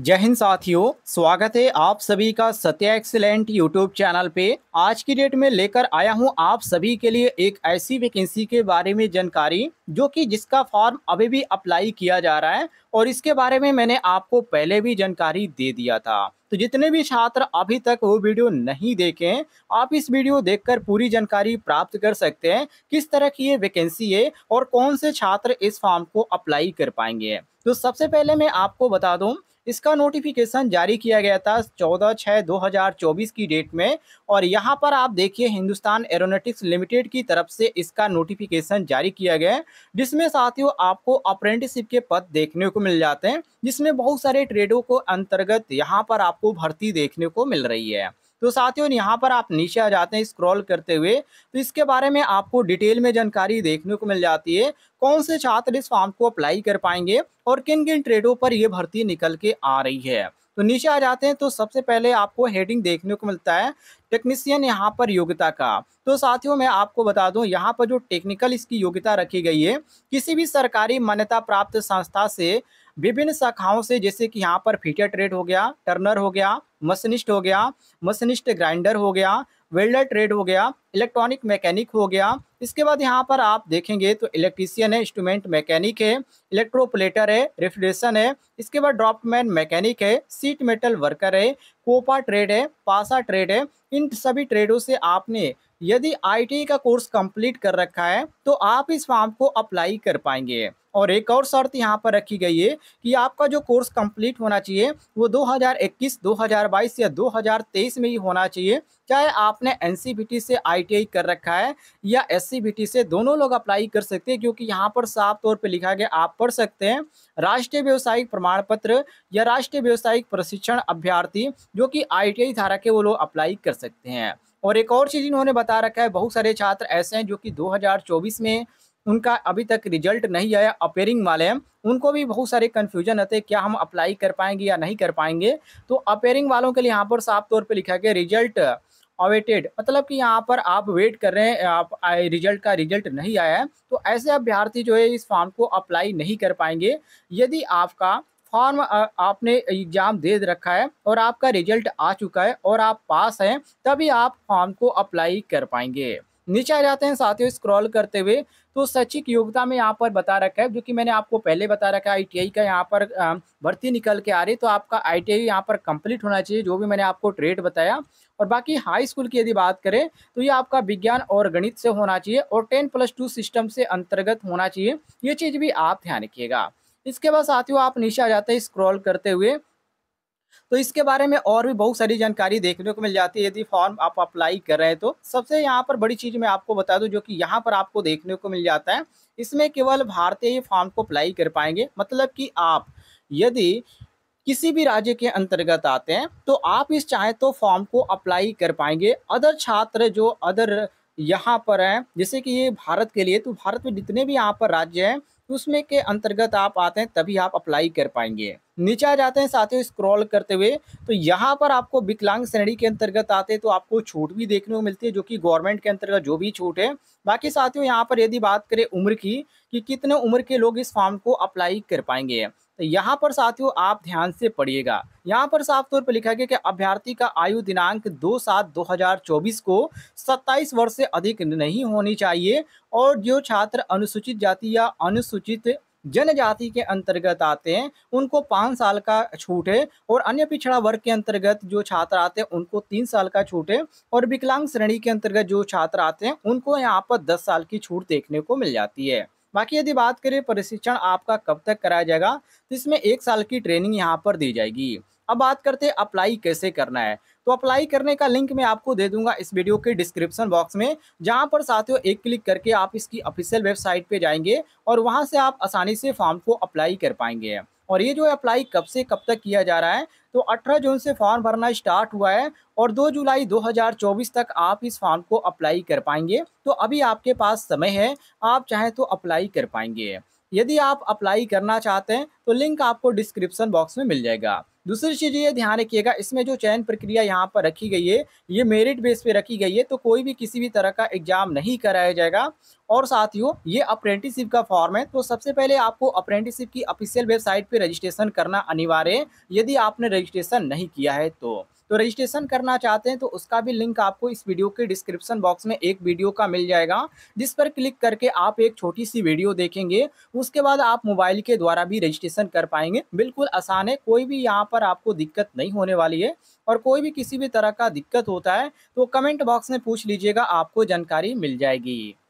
जय हिंद साथियों स्वागत है आप सभी का सत्या एक्सीलेंट यूट्यूब चैनल पे आज की डेट में लेकर आया हूं आप सभी के लिए एक ऐसी वैकेंसी के बारे में जानकारी जो कि जिसका फॉर्म अभी भी अप्लाई किया जा रहा है और इसके बारे में मैंने आपको पहले भी जानकारी दे दिया था तो जितने भी छात्र अभी तक वो वीडियो नहीं देखे आप इस वीडियो देखकर पूरी जानकारी प्राप्त कर सकते हैं किस तरह की ये वैकेंसी है और कौन से छात्र इस फॉर्म को अप्लाई कर पाएंगे तो सबसे पहले मैं आपको बता दूं इसका नोटिफिकेशन जारी किया गया था 14 छः चौबीस की डेट में और यहाँ पर आप देखिए हिंदुस्तान एरोनोटिक्स लिमिटेड की तरफ से इसका नोटिफिकेशन जारी किया गया है जिसमें साथियों आपको अप्रेंटिसिप के पद देखने को मिल जाते हैं जिसमें बहुत सारे ट्रेडों को अंतर्गत यहाँ पर आपको भर्ती देखने को मिल रही है तो साथियों यहाँ पर आप नीचे आ जाते हैं स्क्रॉल करते हुए तो इसके बारे में आपको डिटेल में जानकारी देखने को मिल जाती है कौन से छात्र इस फॉर्म को अप्लाई कर पाएंगे और किन किन ट्रेडों पर ये भर्ती निकल के आ रही है तो नीचे आ जाते हैं तो सबसे पहले आपको हेडिंग देखने को मिलता है टेक्नीशियन यहाँ पर योग्यता का तो साथियों मैं आपको बता दूं यहाँ पर जो टेक्निकल इसकी योग्यता रखी गई है किसी भी सरकारी मान्यता प्राप्त संस्था से विभिन्न शाखाओं से जैसे कि यहाँ पर फीटर ट्रेड हो गया टर्नर हो गया मशनिस्ट हो गया मशनिस्ट ग्राइंडर हो गया वेल्डर ट्रेड हो गया इलेक्ट्रॉनिक मैकेनिक हो गया इसके बाद यहाँ पर आप देखेंगे तो इलेक्ट्रीशियन है इंस्ट्रूमेंट मैकेनिक है इलेक्ट्रोपलेटर है रेफ्रिजरेशन है इसके बाद ड्रॉपमैन मैकेनिक है सीट मेटल वर्कर है कोपा ट्रेड है पासा ट्रेड है इन सभी ट्रेडों से आपने यदि आईटीआई e का कोर्स कंप्लीट कर रखा है तो आप इस फॉर्म को अप्लाई कर पाएंगे और एक और शर्त यहाँ पर रखी गई है कि आपका जो कोर्स कंप्लीट होना चाहिए वो 2021, 2022 या 2023 में ही होना चाहिए चाहे आपने एन से आई कर रखा है या एस से दोनों लोग अप्लाई कर सकते हैं क्योंकि यहाँ पर साफ तौर पर लिखा गया आप पढ़ सकते हैं राष्ट्रीय व्यावसायिक प्रमाण पत्र या राष्ट्रीय व्यवसायिक प्रशिक्षण अभ्यर्थी जो कि आई धारा के वो लोग अप्लाई कर सकते हैं और एक और चीज़ इन्होंने बता रखा है बहुत सारे छात्र ऐसे हैं जो कि 2024 में उनका अभी तक रिजल्ट नहीं आया अपेयरिंग वाले हैं उनको भी बहुत सारे कन्फ्यूजन होते क्या हम अप्लाई कर पाएंगे या नहीं कर पाएंगे तो अपेयरिंग वालों के लिए यहाँ पर साफ तौर पर लिखा गया रिजल्ट अवेटेड मतलब कि यहाँ पर आप वेट कर रहे हैं आप रिजल्ट का रिजल्ट नहीं आया है तो ऐसे अभ्यर्थी जो है इस फॉर्म को अप्लाई नहीं कर पाएंगे यदि आपका फॉर्म आपने एग्ज़ाम दे रखा है और आपका रिजल्ट आ चुका है और आप पास हैं तभी आप फॉर्म को अप्लाई कर पाएंगे नीचे आ जाते हैं साथियों स्क्रॉल करते हुए तो शैक्षिक योग्यता में यहाँ पर बता रखा है जो कि मैंने आपको पहले बता रखा है आई का यहाँ पर भर्ती निकल के आ रही तो आपका आई टी यहाँ पर कंप्लीट होना चाहिए जो भी मैंने आपको ट्रेड बताया और बाकी हाई स्कूल की यदि बात करें तो ये आपका विज्ञान और गणित से होना चाहिए और टेन प्लस टू सिस्टम से अंतर्गत होना चाहिए ये चीज़ भी आप ध्यान रखिएगा इसके बाद साथियों आप नीचे आ जाते हैं स्क्रॉल करते हुए तो इसके बारे में और भी बहुत सारी जानकारी देखने को मिल जाती है यदि फॉर्म आप अप्लाई कर रहे हैं तो सबसे यहाँ पर बड़ी चीज़ मैं आपको बता दूँ जो कि यहाँ पर आपको देखने को मिल जाता है इसमें केवल भारतीय ही फॉर्म को अप्लाई कर पाएंगे मतलब कि आप यदि किसी भी राज्य के अंतर्गत आते हैं तो आप इस चाहे तो फॉर्म को अप्लाई कर पाएंगे अदर छात्र जो अदर यहाँ पर हैं जैसे कि ये भारत के लिए तो भारत में जितने भी यहाँ पर राज्य हैं उसमें के अंतर्गत आप आते हैं तभी आप अप्लाई कर पाएंगे नीचे आ जाते हैं साथियों स्क्रॉल करते हुए तो यहाँ पर आपको विकलांग श्रेणी के अंतर्गत आते हैं तो आपको छूट भी देखने को मिलती है जो कि गवर्नमेंट के अंतर्गत जो भी छूट है बाकी साथियों यहाँ पर यदि बात करें उम्र की कि कितने उम्र के लोग इस फॉर्म को अप्लाई कर पाएंगे तो यहाँ पर साथियों आप ध्यान से पढ़िएगा यहाँ पर साफ तौर पर लिखा गया कि अभ्यर्थी का आयु दिनांक दो सात दो हजार चौबीस को सत्ताईस वर्ष से अधिक नहीं होनी चाहिए और जो छात्र अनुसूचित जाति या अनुसूचित जनजाति के अंतर्गत आते हैं उनको पाँच साल का छूट है और अन्य पिछड़ा वर्ग के अंतर्गत जो छात्र आते हैं उनको तीन साल का छूट है और विकलांग श्रेणी के अंतर्गत जो छात्र आते हैं उनको यहाँ पर दस साल की छूट देखने को मिल जाती है बाकी यदि बात करें प्रशिक्षण आपका कब तक कराया जाएगा तो इसमें एक साल की ट्रेनिंग यहाँ पर दी जाएगी अब बात करते हैं अप्लाई कैसे करना है तो अप्लाई करने का लिंक मैं आपको दे दूंगा इस वीडियो के डिस्क्रिप्शन बॉक्स में जहां पर साथियों एक क्लिक करके आप इसकी ऑफिशियल वेबसाइट पे जाएंगे और वहां से आप आसानी से फॉर्म को अप्लाई कर पाएंगे और ये जो है अप्लाई कब से कब तक किया जा रहा है तो 18 जून से फॉर्म भरना स्टार्ट हुआ है और 2 जुलाई 2024 तक आप इस फॉर्म को अप्लाई कर पाएंगे तो अभी आपके पास समय है आप चाहें तो अप्लाई कर पाएंगे यदि आप अप्लाई करना चाहते हैं तो लिंक आपको डिस्क्रिप्सन बॉक्स में मिल जाएगा दूसरी चीज़ ये ध्यान रखिएगा इसमें जो चयन प्रक्रिया यहाँ पर रखी गई है ये मेरिट बेस पे रखी गई है तो कोई भी किसी भी तरह का एग्जाम नहीं कराया जाएगा और साथियों ये अप्रेंटिसिप का फॉर्म है तो सबसे पहले आपको अप्रेंटिसिप की ऑफिशियल वेबसाइट पर रजिस्ट्रेशन करना अनिवार्य है यदि आपने रजिस्ट्रेशन नहीं किया है तो तो रजिस्ट्रेशन करना चाहते हैं तो उसका भी लिंक आपको इस वीडियो के डिस्क्रिप्शन बॉक्स में एक वीडियो का मिल जाएगा जिस पर क्लिक करके आप एक छोटी सी वीडियो देखेंगे उसके बाद आप मोबाइल के द्वारा भी रजिस्ट्रेशन कर पाएंगे बिल्कुल आसान है कोई भी यहाँ पर आपको दिक्कत नहीं होने वाली है और कोई भी किसी भी तरह का दिक्कत होता है तो कमेंट बॉक्स में पूछ लीजिएगा आपको जानकारी मिल जाएगी